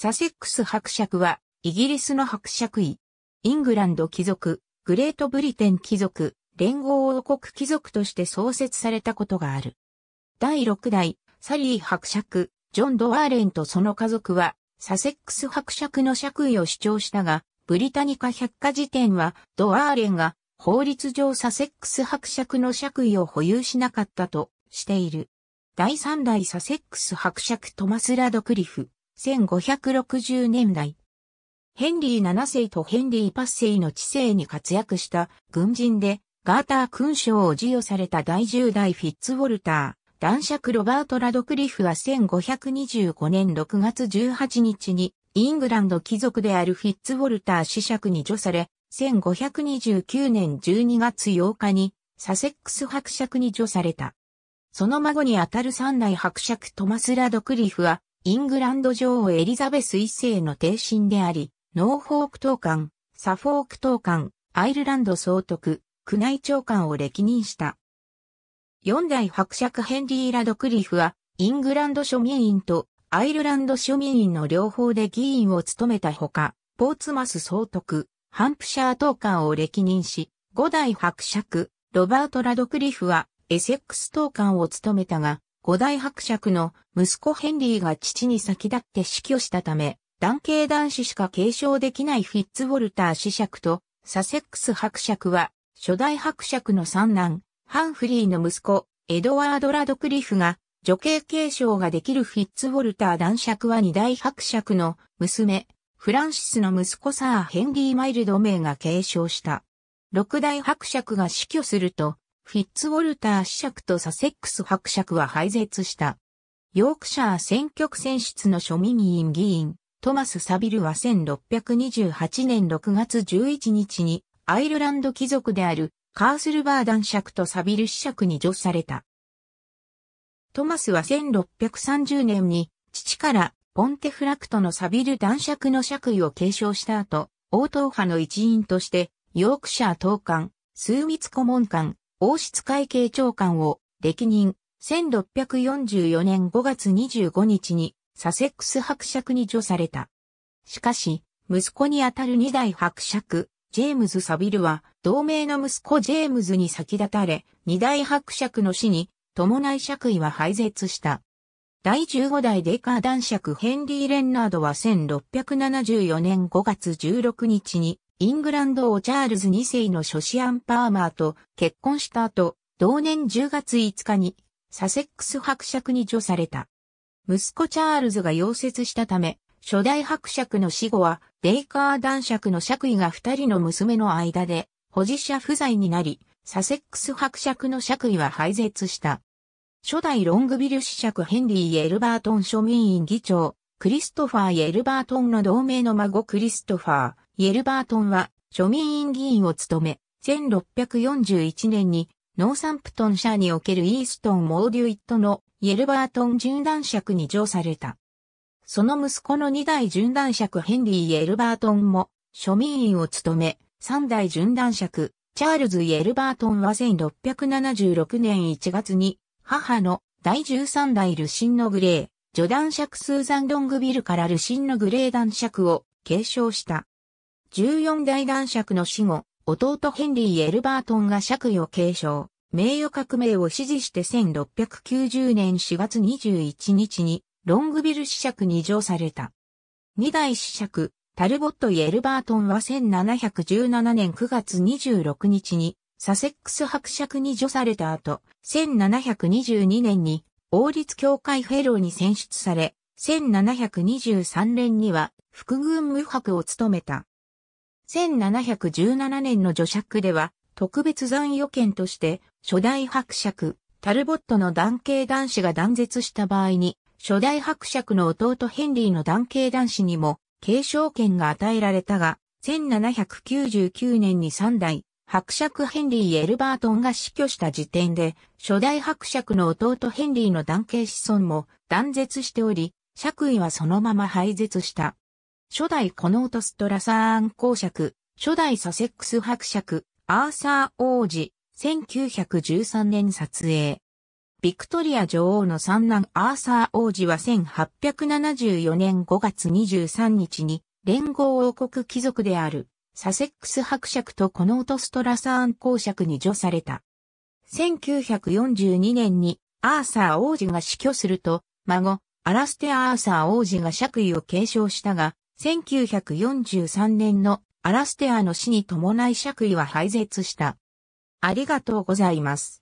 サセックス伯爵は、イギリスの伯爵位。イングランド貴族、グレートブリテン貴族、連合王国貴族として創設されたことがある。第6代、サリー伯爵、ジョン・ドワーレンとその家族は、サセックス伯爵の爵位を主張したが、ブリタニカ百科事典は、ドワーレンが、法律上サセックス伯爵の爵位を保有しなかったとしている。第3代サセックス伯爵トマス・ラドクリフ。1560年代。ヘンリー7世とヘンリー八世の治世に活躍した軍人で、ガーター勲章を授与された第10代フィッツウォルター。男爵ロバート・ラドクリフは1525年6月18日にイングランド貴族であるフィッツウォルター子爵に除され、1529年12月8日にサセックス伯爵に除された。その孫にあたる三代伯爵トマス・ラドクリフはイングランド女王エリザベス一世の定身であり、ノーフォーク党官、サフォーク党官、アイルランド総督、宮内長官を歴任した。四代伯爵ヘンリー・ラドクリフは、イングランド庶民院とアイルランド庶民院の両方で議員を務めたほか、ポーツマス総督、ハンプシャー党官を歴任し、五代伯爵、ロバート・ラドクリフは、エセックス党官を務めたが、五大伯爵の息子ヘンリーが父に先立って死去したため、男系男子しか継承できないフィッツウォルター子爵とサセックス伯爵は初代伯爵の三男、ハンフリーの息子、エドワード・ラドクリフが女系継承ができるフィッツウォルター男爵は二大伯爵の娘、フランシスの息子サー・ヘンリー・マイルド名が継承した。六大伯爵が死去すると、フィッツウォルター子爵とサセックス伯爵は廃絶した。ヨークシャー選挙区選出の庶民委員議員、トマス・サビルは1628年6月11日にアイルランド貴族であるカースルバー男爵とサビル子爵に除された。トマスは1630年に父からポンテフラクトのサビル男爵の爵位を継承した後、王党派の一員としてヨークシャー党官、数密顧問官、王室会計長官を歴任、1644年5月25日にサセックス伯爵に除された。しかし、息子にあたる二代伯爵、ジェームズ・サビルは、同盟の息子ジェームズに先立たれ、二代伯爵の死に、伴い爵位は廃絶した。第15代デカー男爵ヘンリー・レンナードは1674年5月16日にイングランド王チャールズ2世のショシアン・パーマーと結婚した後、同年10月5日にサセックス伯爵に除された。息子チャールズが溶接したため、初代伯爵の死後は、ベイカー男爵の爵位が二人の娘の間で、保持者不在になり、サセックス伯爵の爵位は廃絶した。初代ロングビル子爵ヘンリー・エルバートン庶民院議長、クリストファー・エルバートンの同盟の孫クリストファー、イェルバートンは庶民院議員を務め、1641年にノーサンプトン社におけるイーストン・モーデュイットのイェルバートン準男爵に上された。その息子の二代準男爵ヘンリー・イェルバートンも庶民院を務め、三代準男爵チャールズ・イェルバートンは1676年1月に母の第13代ルシンのグレー、助男爵スーザン・ロングビルからルシンのグレー男爵を継承した。14代男爵の死後、弟ヘンリー・エルバートンが爵位を継承、名誉革命を支持して1690年4月21日に、ロングビル子爵に上された。二代子爵、タルボット・エルバートンは1717年9月26日に、サセックス伯爵に除された後、1722年に王立協会フェローに選出され、1723年には副軍無伯を務めた。1717年の除釈では、特別残余権として、初代伯爵、タルボットの男系男子が断絶した場合に、初代伯爵の弟ヘンリーの男系男子にも、継承権が与えられたが、1799年に3代、伯爵ヘンリー・エルバートンが死去した時点で、初代伯爵の弟ヘンリーの男系子孫も断絶しており、爵位はそのまま廃絶した。初代コノートストラサーン公爵、初代サセックス伯爵、アーサー王子、1913年撮影。ビクトリア女王の三男アーサー王子は1874年5月23日に連合王国貴族であるサセックス伯爵とコノートストラサーン公爵に除された。1942年にアーサー王子が死去すると、孫、アラステア・ーサー王子が爵位を継承したが、1943年のアラステアの死に伴い爵位は廃絶した。ありがとうございます。